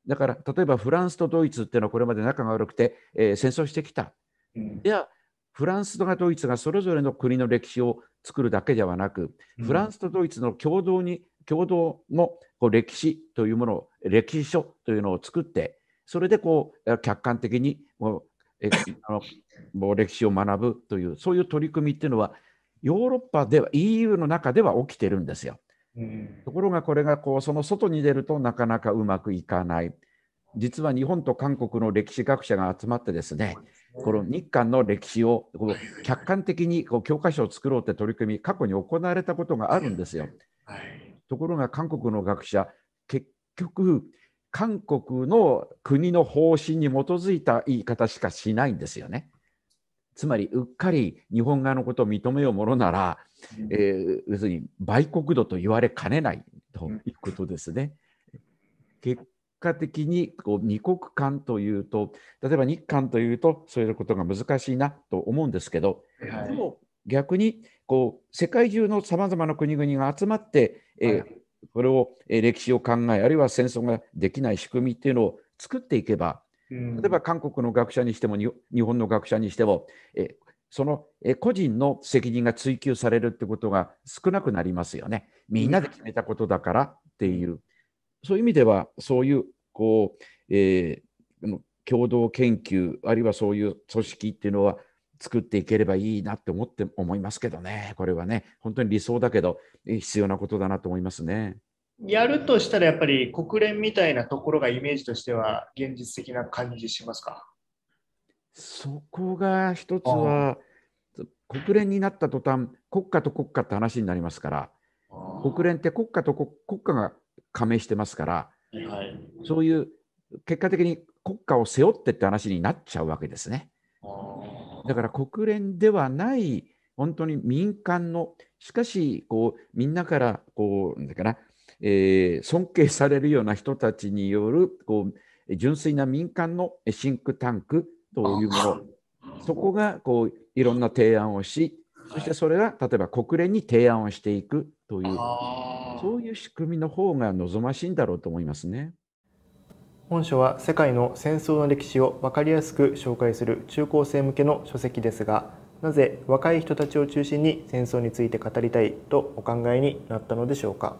だから例えばフランスとドイツっていうのはこれまで仲が悪くて、えー、戦争してきた。いやフランスとかドイツがそれぞれの国の歴史を作るだけではなく、フランスとドイツの共同に共同のこう歴史というものを歴史書というのを作ってそれでこう客観的にもうあのもう歴史を学ぶというそういう取り組みっていうのはヨーロッパでは EU の中では起きてるんですよ。うん、ところがこれがこうその外に出るとなかなかうまくいかない。実は日本と韓国の歴史学者が集まってですね、この日韓の歴史をこう客観的にこう教科書を作ろうって取り組み、過去に行われたことがあるんですよ。ところが韓国の学者、結局、韓国の国の方針に基づいた言い方しかしないんですよね。つまりうっかり日本側のことを認めようものなら、うん、えー、要するに売国度と言われかねないということですね。うん、結果的にこう二国間というと例えば日韓というとそういうことが難しいなと思うんですけど、はい、でも逆にこう世界中のさまざまな国々が集まって、えー、はい、これを、え歴史を考えあるいは戦争ができない仕組みっていうのを作っていけば例えば韓国の学者にしても日本の学者にしてもえそのえ個人の責任が追及されるってことが少なくなりますよね。みんなで決めたことだからっていう、そういう意味ではそういうこう、えー、共同研究あるいはそういう組織っていうのは作っていければいいなって思って思いますけどねこれはね本当に理想だけど必要なことだなと思いますね。やるとしたらやっぱり国連みたいなところがイメージとしては現実的な感じしますかそこが一つは国連になった途端国家と国家って話になりますから国連って国家と国家が加盟してますから、はい、そういう結果的に国家を背負ってって話になっちゃうわけですね。だから国連ではない本当に民間のしかしこうみんなからこうなんだかなえー、尊敬されるような人たちによるこう純粋な民間のシンクタンクというものそこがこういろんな提案をしそしてそれが例えば国連に提案をしていくというそういう仕組みの方が望ましいんだろうと思いますね。本書は世界の戦争の歴史を分かりやすく紹介する中高生向けの書籍ですがなぜ若い人たちを中心に戦争について語りたいとお考えになったのでしょうか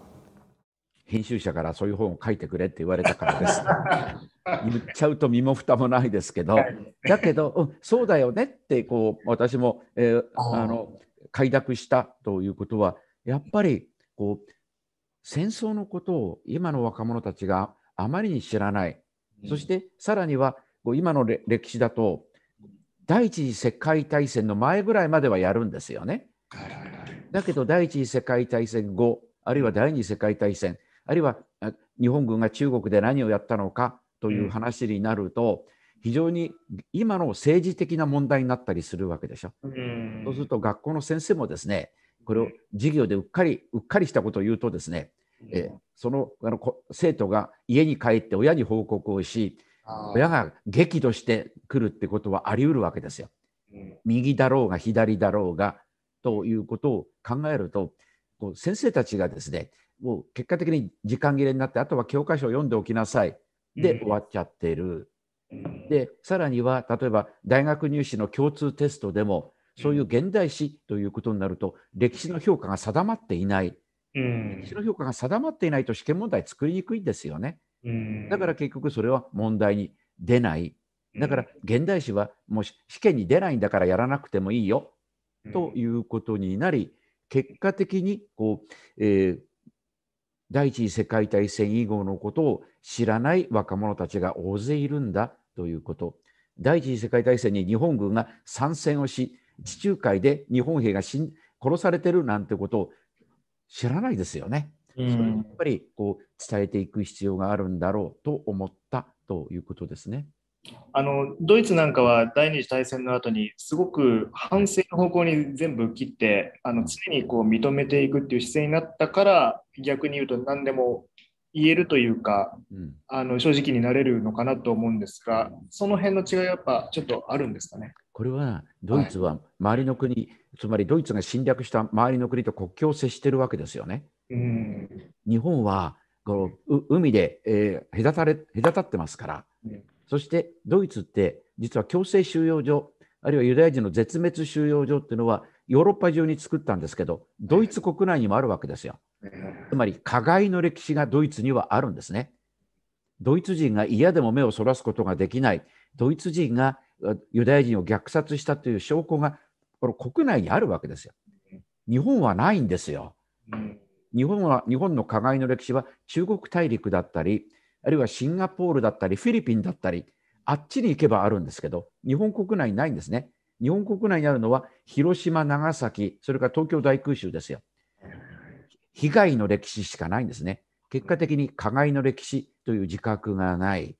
編集者からそういう本を書いてくれって言われたからです。言っちゃうと身も蓋もないですけど、だけど、うん、そうだよねってこう私も、えー、あの快諾したということは、やっぱりこう戦争のことを今の若者たちがあまりに知らない、そしてさらにはこう今の歴史だと、第一次世界大戦の前ぐらいまではやるんですよね。だけど第一次世界大戦後、あるいは第二次世界大戦、あるいは日本軍が中国で何をやったのかという話になると、非常に今の政治的な問題になったりするわけでしょ。そうすると学校の先生もですねこれを授業でうっかりうっかりしたことを言うとですね、えそのあの生徒が家に帰って親に報告をし親が激怒してくるってことはあり得るわけですよ。右だろうが左だろうがということを考えるとこう先生たちがですねもう結果的に時間切れになってあとは教科書を読んでおきなさいで終わっちゃってる。でさらには例えば大学入試の共通テストでもそういう現代史ということになると歴史の評価が定まっていない、歴史の評価が定まっていないと試験問題作りにくいんですよね。だから結局それは問題に出ない。だから現代史はもう試験に出ないんだからやらなくてもいいよということになり結果的にこう、えー、第一次世界大戦以後のことを知らない若者たちが大勢いるんだということ。第一次世界大戦に日本軍が参戦をし、地中海で日本兵が殺されてるなんてことを知らないですよね。それやっぱりこう伝えていく必要があるんだろうと思ったということですね。あのドイツなんかは第二次大戦の後にすごく反省の方向に全部切ってあの常にこう認めていくっていう姿勢になったから逆に言うと何でも言えるというか、うん、あの正直になれるのかなと思うんですが、その辺の違いはやっぱちょっとあるんですかね。これはドイツは周りの国、はい、つまりドイツが侵略した周りの国と国境を接してるわけですよね。うん、日本はこの海で、えー、隔たれ隔たってますから、うん、そしてドイツって実は強制収容所あるいはユダヤ人の絶滅収容所っていうのはヨーロッパ中に作ったんですけど、ドイツ国内にもあるわけですよ。つまり、加害の歴史がドイツにはあるんですね。ドイツ人が嫌でも目をそらすことができない、ドイツ人がユダヤ人を虐殺したという証拠が、この国内にあるわけですよ。日本はないんですよ。日本は、日本の加害の歴史は中国大陸だったり、あるいはシンガポールだったり、フィリピンだったり、あっちに行けばあるんですけど、日本国内にないんですね。日本国内にあるのは広島、長崎、それから東京大空襲ですよ。被害の歴史しかないんですね。結果的に加害の歴史という自覚がない。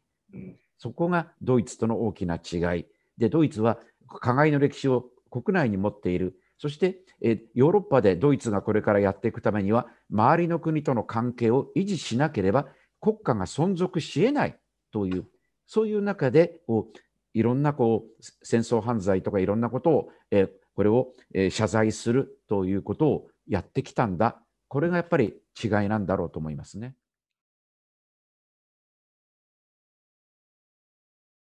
そこがドイツとの大きな違い。で、ドイツは加害の歴史を国内に持っている。そしてえヨーロッパでドイツがこれからやっていくためには周りの国との関係を維持しなければ国家が存続しえないというそういう中でこういろんなこう戦争犯罪とかいろんなことを、えー、これを、えー、謝罪するということをやってきたんだこれがやっぱり違いなんだろうと思いますね。